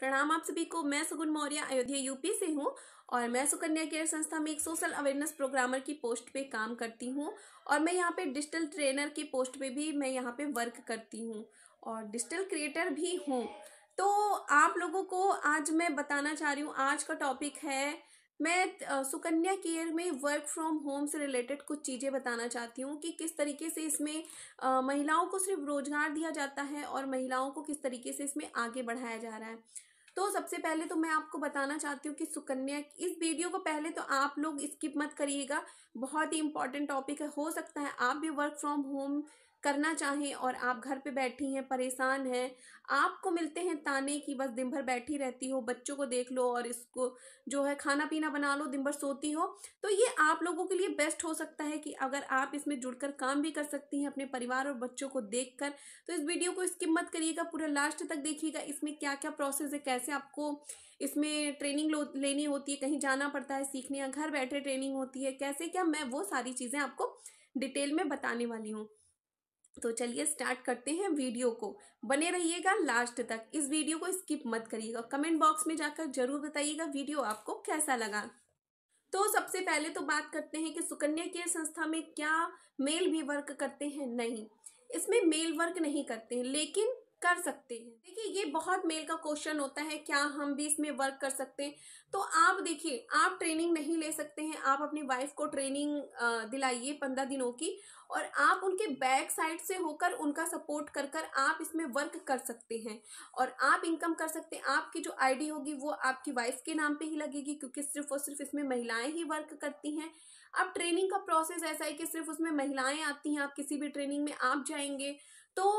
प्रणाम आप सभी को मैं सुगुन मौर्य अयोध्या यूपी से हूँ और मैं सुकन्या केयर संस्था में एक सोशल अवेयरनेस प्रोग्रामर की पोस्ट पे काम करती हूँ और मैं यहाँ पे डिजिटल ट्रेनर की पोस्ट पे भी मैं यहाँ पे वर्क करती हूँ और डिजिटल क्रिएटर भी हूँ तो आप लोगों को आज मैं बताना चाह रही हूँ आज का टॉपिक है मैं सुकन्या केयर में वर्क फ्रॉम होम से रिलेटेड कुछ चीज़ें बताना चाहती हूँ कि किस तरीके से इसमें महिलाओं को सिर्फ रोजगार दिया जाता है और महिलाओं को किस तरीके से इसमें आगे बढ़ाया जा रहा है तो सबसे पहले तो मैं आपको बताना चाहती हूँ कि सुकन्या इस वीडियो को पहले तो आप लोग स्किप मत करिएगा बहुत ही इंपॉर्टेंट टॉपिक है हो सकता है आप भी वर्क फ्रॉम होम करना चाहें और आप घर पे बैठी हैं परेशान हैं आपको मिलते हैं ताने कि बस दिन भर बैठी रहती हो बच्चों को देख लो और इसको जो है खाना पीना बना लो दिन भर सोती हो तो ये आप लोगों के लिए बेस्ट हो सकता है कि अगर आप इसमें जुड़कर काम भी कर सकती हैं अपने परिवार और बच्चों को देख कर, तो इस वीडियो को स्किप मत करिएगा पूरा लास्ट तक देखिएगा इसमें क्या क्या प्रोसेस है कैसे आपको इसमें ट्रेनिंग लेनी होती है कहीं जाना पड़ता है सीखने या घर बैठे ट्रेनिंग होती है कैसे क्या मैं वो सारी चीज़ें आपको डिटेल में बताने वाली हूँ तो चलिए स्टार्ट करते हैं वीडियो को बने रहिएगा लास्ट तक इस वीडियो को स्किप मत करिएगा कमेंट बॉक्स में जाकर जरूर बताइएगा वीडियो आपको कैसा लगा तो सबसे पहले तो बात करते हैं कि सुकन्या केयर संस्था में क्या मेल भी वर्क करते हैं नहीं इसमें मेल वर्क नहीं करते हैं लेकिन कर सकते हैं देखिए ये बहुत मेल का क्वेश्चन होता है क्या हम भी इसमें वर्क कर सकते हैं तो आप देखिए आप ट्रेनिंग नहीं ले सकते हैं आप अपनी वाइफ को ट्रेनिंग दिलाइए पंद्रह दिनों की और आप उनके बैक साइड से होकर उनका सपोर्ट कर कर आप इसमें वर्क कर सकते हैं और आप इनकम कर सकते हैं आपकी जो आईडी होगी वो आपकी वाइफ के नाम पे ही लगेगी क्योंकि सिर्फ और सिर्फ इसमें महिलाएं ही वर्क करती हैं अब ट्रेनिंग का प्रोसेस ऐसा है कि सिर्फ उसमें महिलाएं आती हैं आप किसी भी ट्रेनिंग में आप जाएंगे तो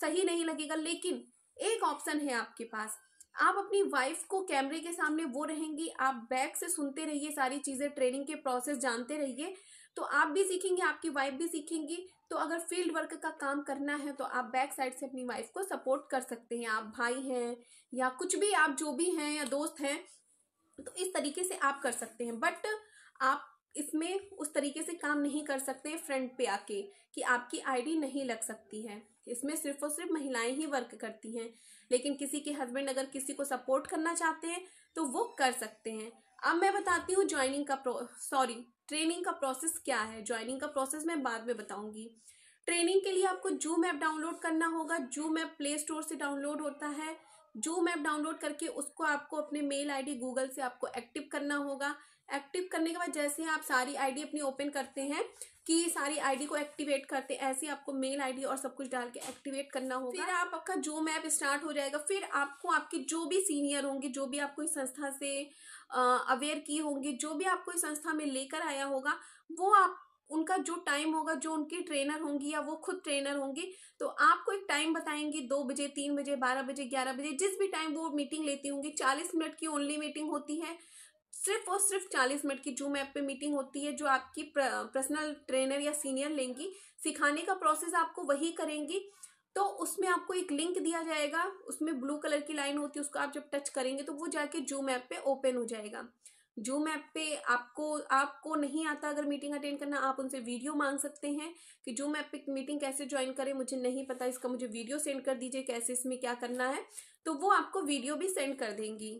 सही नहीं लगेगा लेकिन एक ऑप्शन है आपके पास आप अपनी वाइफ को कैमरे के सामने वो रहेंगी आप बैक से सुनते रहिए सारी चीज़ें ट्रेनिंग के प्रोसेस जानते रहिए तो आप भी सीखेंगे आपकी वाइफ भी सीखेंगी तो अगर फील्ड वर्क का काम करना है तो आप बैक साइड से अपनी वाइफ को सपोर्ट कर सकते हैं आप भाई हैं या कुछ भी आप जो भी हैं या दोस्त हैं तो इस तरीके से आप कर सकते हैं बट आप इसमें उस तरीके से काम नहीं कर सकते फ्रंट पे आके कि आपकी आईडी नहीं लग सकती है इसमें सिर्फ और सिर्फ महिलाएं ही वर्क करती हैं लेकिन किसी के हस्बैंड अगर किसी को सपोर्ट करना चाहते हैं तो वो कर सकते हैं अब मैं बताती हूँ ज्वाइनिंग का सॉरी ट्रेनिंग का प्रोसेस क्या है ज्वाइनिंग का प्रोसेस मैं बाद में बताऊंगी ट्रेनिंग के लिए आपको जूम ऐप डाउनलोड करना होगा जूम ऐप प्ले स्टोर से डाउनलोड होता है जो मैप डाउनलोड करके उसको आपको अपने मेल आईडी गूगल से आपको एक्टिव करना होगा एक्टिव करने के बाद जैसे आप सारी आईडी अपनी ओपन करते हैं कि सारी आईडी को एक्टिवेट करते हैं ऐसे आपको मेल आईडी और सब कुछ डाल के एक्टिवेट करना होगा फिर आप आपका जो मैप स्टार्ट हो जाएगा फिर आपको आपके जो भी सीनियर होंगे जो भी आपको इस संस्था से अवेयर किए होंगे जो भी आपको इस संस्था में लेकर आया होगा वो आप उनका जो टाइम होगा जो उनकी ट्रेनर होंगी या वो खुद ट्रेनर होंगी तो आपको एक टाइम बताएंगी दो बजे तीन बजे बारह बजे ग्यारह बजे जिस भी टाइम वो मीटिंग लेती होंगी चालीस मिनट की ओनली मीटिंग होती है सिर्फ और सिर्फ चालीस मिनट की जूम ऐप पे मीटिंग होती है जो आपकी पर्सनल ट्रेनर या सीनियर लेंगी सिखाने का प्रोसेस आपको वही करेंगी तो उसमें आपको एक लिंक दिया जाएगा उसमें ब्लू कलर की लाइन होती है उसको आप जब टच करेंगे तो वो जाके जूम ऐप पे ओपन हो जाएगा जूम ऐप पे आपको आपको नहीं आता अगर मीटिंग अटेंड करना आप उनसे वीडियो मांग सकते हैं कि जूम ऐप पे मीटिंग कैसे ज्वाइन करें मुझे नहीं पता इसका मुझे वीडियो सेंड कर दीजिए कैसे इसमें क्या करना है तो वो आपको वीडियो भी सेंड कर देंगी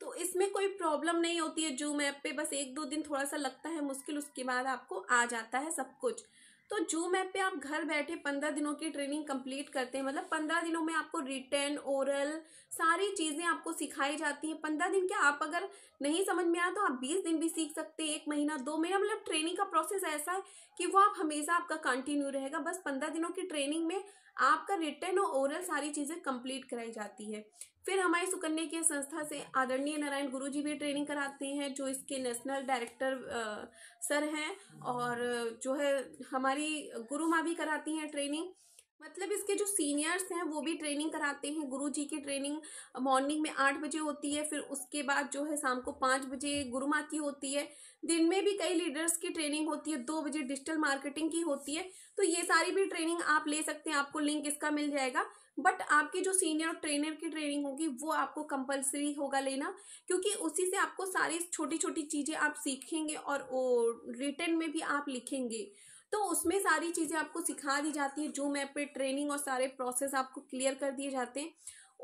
तो इसमें कोई प्रॉब्लम नहीं होती है जूम ऐप पे बस एक दो दिन थोड़ा सा लगता है मुश्किल उसके बाद आपको आ जाता है सब कुछ तो जूम ऐप पे आप घर बैठे पंद्रह दिनों की ट्रेनिंग कंप्लीट करते हैं मतलब पंद्रह दिनों में आपको रिटर्न ओरल सारी चीज़ें आपको सिखाई जाती हैं पंद्रह दिन क्या आप अगर नहीं समझ में आया तो आप बीस दिन भी सीख सकते हैं एक महीना दो महीना मतलब ट्रेनिंग का प्रोसेस ऐसा है कि वो आप हमेशा आपका कंटिन्यू रहेगा बस पंद्रह दिनों की ट्रेनिंग में आपका रिटर्न और ओरल सारी चीज़ें कंप्लीट कराई जाती है फिर हमारी सुकन्या की संस्था से आदरणीय नारायण गुरु जी भी ट्रेनिंग कराते हैं जो इसके नेशनल डायरेक्टर सर हैं और जो है हमारी गुरु माँ भी कराती हैं ट्रेनिंग मतलब इसके जो सीनियर्स हैं वो भी ट्रेनिंग कराते हैं गुरु जी की ट्रेनिंग मॉर्निंग में आठ बजे होती है फिर उसके बाद जो है शाम को पाँच बजे गुरु माँ की होती है दिन में भी कई लीडर्स की ट्रेनिंग होती है दो बजे डिजिटल मार्केटिंग की होती है तो ये सारी भी ट्रेनिंग आप ले सकते हैं आपको लिंक इसका मिल जाएगा बट आपके जो सीनियर ट्रेनर की ट्रेनिंग होगी वो आपको कंपलसरी होगा लेना क्योंकि उसी से आपको सारी छोटी छोटी चीज़ें आप सीखेंगे और रिटर्न में भी आप लिखेंगे तो उसमें सारी चीज़ें आपको सिखा दी जाती है जूम ऐप पे ट्रेनिंग और सारे प्रोसेस आपको क्लियर कर दिए जाते हैं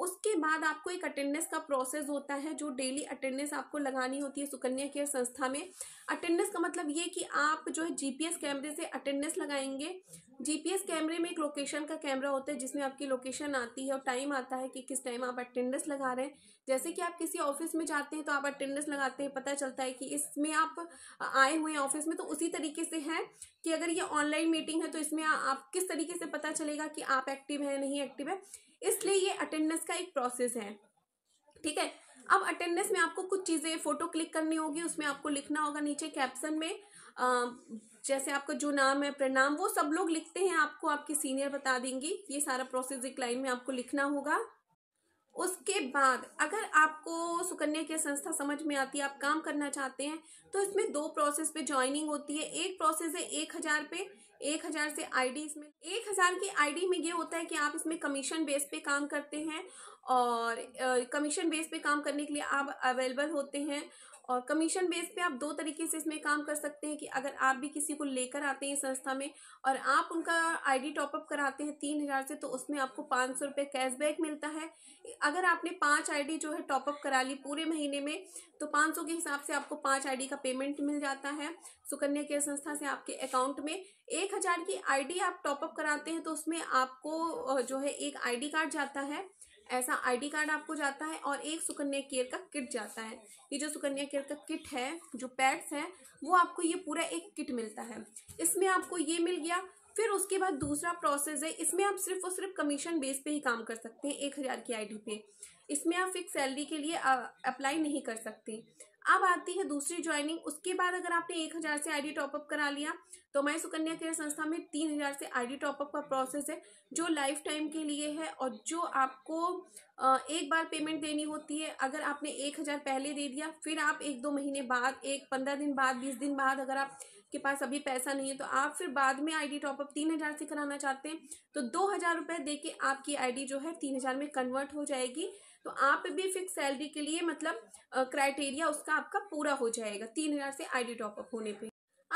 उसके बाद आपको एक अटेंडेंस का प्रोसेस होता है जो डेली अटेंडेंस आपको लगानी होती है सुकन्या केयर संस्था में अटेंडेंस का मतलब ये कि आप जो है जीपीएस कैमरे से अटेंडेंस लगाएंगे जीपीएस कैमरे में एक लोकेशन का कैमरा होता है जिसमें आपकी लोकेशन आती है और टाइम आता है कि किस टाइम आप अटेंडेंस लगा रहे हैं जैसे कि आप किसी ऑफिस में जाते हैं तो आप अटेंडेंस लगाते हैं पता चलता है कि इसमें आप आए हुए हैं ऑफिस में तो उसी तरीके से है कि अगर ये ऑनलाइन मीटिंग है तो इसमें आप किस तरीके से पता चलेगा कि आप एक्टिव हैं नहीं एक्टिव है इसलिए ये अटेंडेंस का एक प्रोसेस है ठीक है अब अटेंडेंस में आपको कुछ चीज़ें फोटो क्लिक करनी होगी उसमें आपको लिखना होगा नीचे कैप्शन में आ, जैसे आपका जो नाम है प्रणाम वो सब लोग लिखते हैं आपको आपकी सीनियर बता देंगी ये सारा प्रोसेस एक लाइन में आपको लिखना होगा उसके बाद अगर आपको सुकन्या की संस्था समझ में आती है आप काम करना चाहते हैं तो इसमें दो प्रोसेस पे ज्वाइनिंग होती है एक प्रोसेस है एक हजार पे एक हज़ार से आईडी इसमें एक हज़ार की आईडी में ये होता है कि आप इसमें कमीशन बेस पे काम करते हैं और कमीशन बेस पे काम करने के लिए आप अवेलेबल होते हैं और कमीशन बेस पे आप दो तरीके से इसमें काम कर सकते हैं कि अगर आप भी किसी को लेकर आते हैं संस्था में और आप उनका आईडी टॉपअप कराते हैं तीन हज़ार से तो उसमें आपको पाँच सौ रुपये कैशबैक मिलता है अगर आपने पांच आईडी जो है टॉपअप करा ली पूरे महीने में तो पाँच सौ के हिसाब से आपको पाँच आईडी का पेमेंट मिल जाता है सुकन्या केयर संस्था से आपके अकाउंट में एक हज़ार की आई आप टॉपअप कराते हैं तो उसमें आपको जो है एक आई कार्ड जाता है ऐसा आईडी कार्ड आपको जाता है और एक सुकन्या केयर का किट जाता है ये जो सुकन्या केयर का किट है जो पैड्स है वो आपको ये पूरा एक किट मिलता है इसमें आपको ये मिल गया फिर उसके बाद दूसरा प्रोसेस है इसमें आप सिर्फ और सिर्फ कमीशन बेस पे ही काम कर सकते हैं एक हज़ार की आईडी पे इसमें आप फिक्स सैलरी के लिए अप्लाई नहीं कर सकते अब आती है दूसरी ज्वाइनिंग उसके बाद अगर आपने एक हजार से आईडी टॉपअप करा लिया तो मैं सुकन्या केयर संस्था में तीन हजार से आईडी टॉपअप का प्रोसेस है जो लाइफ टाइम के लिए है और जो आपको एक बार पेमेंट देनी होती है अगर आपने एक हज़ार पहले दे दिया फिर आप एक दो महीने बाद एक पंद्रह दिन बाद बीस दिन बाद अगर आप के पास अभी पैसा नहीं है तो आप फिर बाद में आईडी टॉपअप तीन हज़ार से कराना चाहते हैं तो दो हज़ार रुपये दे के आपकी आईडी जो है तीन हज़ार में कन्वर्ट हो जाएगी तो आप भी फिक्स सैलरी के लिए मतलब क्राइटेरिया उसका आपका पूरा हो जाएगा तीन हजार से आईडी टॉपअप होने पे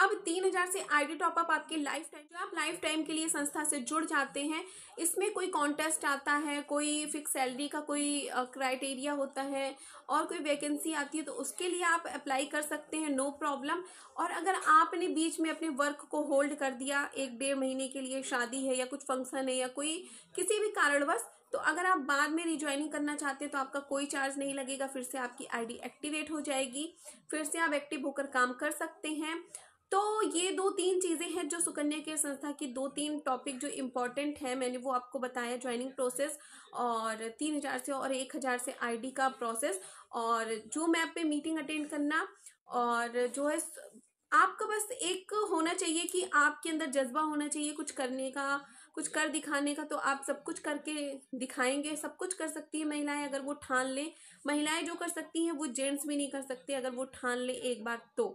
अब तीन हजार से आईडी टॉपअप आपके लाइफ टाइम आप लाइफ टाइम के लिए संस्था से जुड़ जाते हैं इसमें कोई कॉन्टेस्ट आता है कोई फिक्स सैलरी का कोई क्राइटेरिया होता है और कोई वैकेंसी आती है तो उसके लिए आप अप्लाई कर सकते हैं नो प्रॉब्लम और अगर आपने बीच में अपने वर्क को होल्ड कर दिया एक डेढ़ महीने के लिए शादी है या कुछ फंक्शन है या कोई किसी भी कारणवश तो अगर आप बाद में रिज्वाइनिंग करना चाहते हैं तो आपका कोई चार्ज नहीं लगेगा फिर से आपकी आईडी एक्टिवेट हो जाएगी फिर से आप एक्टिव होकर काम कर सकते हैं तो ये दो तीन चीज़ें हैं जो सुकन्या केयर संस्था की दो तीन टॉपिक जो इम्पॉर्टेंट हैं मैंने वो आपको बताया ज्वाइनिंग प्रोसेस और तीन हज़ार से और एक हज़ार से आईडी का प्रोसेस और जो मैप पे मीटिंग अटेंड करना और जो है आपका बस एक होना चाहिए कि आपके अंदर जज्बा होना चाहिए कुछ करने का कुछ कर दिखाने का तो आप सब कुछ करके दिखाएंगे सब कुछ कर सकती है महिलाएं अगर वो ठान लें महिलाएं जो कर सकती हैं वो जेंट्स भी नहीं कर सकते अगर वो ठान लें एक बार तो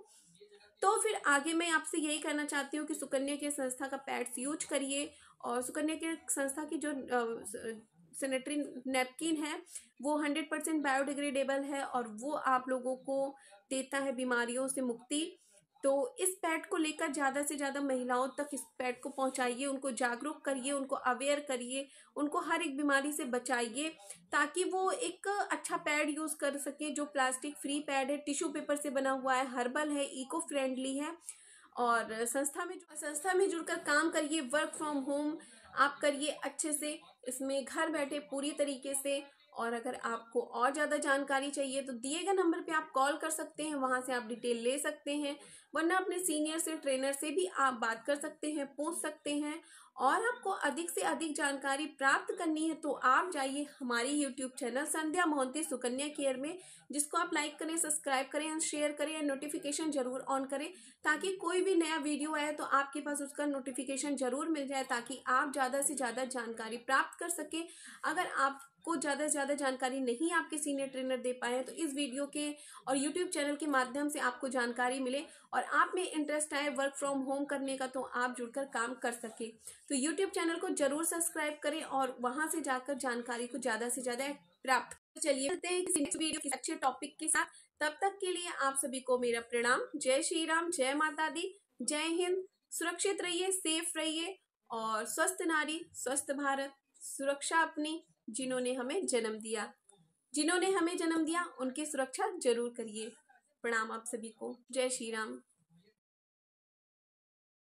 तो फिर आगे मैं आपसे यही कहना चाहती हूँ कि सुकन्या के संस्था का पैड्स यूज करिए और सुकन्या के संस्था की जो सैनिटरी नैपकिन है वो हंड्रेड परसेंट बायोडिग्रेडेबल है और वो आप लोगों को देता है बीमारियों से मुक्ति तो इस पैड को लेकर ज़्यादा से ज़्यादा महिलाओं तक इस पैड को पहुंचाइए उनको जागरूक करिए उनको अवेयर करिए उनको हर एक बीमारी से बचाइए ताकि वो एक अच्छा पैड यूज़ कर सकें जो प्लास्टिक फ्री पैड है टिश्यू पेपर से बना हुआ है हर्बल है इको फ्रेंडली है और संस्था में संस्था में जुड़कर काम करिए वर्क फ्रॉम होम आप करिए अच्छे से इसमें घर बैठे पूरी तरीके से और अगर आपको और ज़्यादा जानकारी चाहिए तो दिए गए नंबर पे आप कॉल कर सकते हैं वहाँ से आप डिटेल ले सकते हैं वरना अपने सीनियर से ट्रेनर से भी आप बात कर सकते हैं पूछ सकते हैं और आपको अधिक से अधिक जानकारी प्राप्त करनी है तो आप जाइए हमारी YouTube channel Sandhya Mohanty Sukanya care में जिसको आप लाइक करें सब्सक्राइब करें एंड शेयर करें एंड नोटिफिकेशन जरूर ऑन करें ताकि कोई भी नया वीडियो आए तो आपके पास उसका नोटिफिकेशन जरूर मिल जाए ताकि आप ज़्यादा से ज़्यादा जानकारी प्राप्त कर सकें अगर आप को ज़्यादा से ज़्यादा जानकारी नहीं आपके सीनियर ट्रेनर दे पाए हैं तो इस वीडियो के और यूट्यूब चैनल के माध्यम से आपको जानकारी मिले और आप में इंटरेस्ट आए वर्क फ्रॉम होम करने का तो आप जुड़कर काम कर सके तो यूट्यूब चैनल को जरूर सब्सक्राइब करें और वहां से जाकर जानकारी को ज़्यादा से ज़्यादा प्राप्त चलिए मिलते हैं किसी नेक्स्ट वीडियो के अच्छे टॉपिक के साथ तब तक के लिए आप सभी को मेरा प्रणाम जय श्री राम जय माता दी जय हिंद सुरक्षित रहिए सेफ रहिए और स्वस्थ नारी स्वस्थ भारत सुरक्षा अपनी जिन्होंने हमें जन्म दिया जिन्होंने हमें जन्म दिया उनकी सुरक्षा जरूर करिए प्रणाम आप सभी को जय श्री राम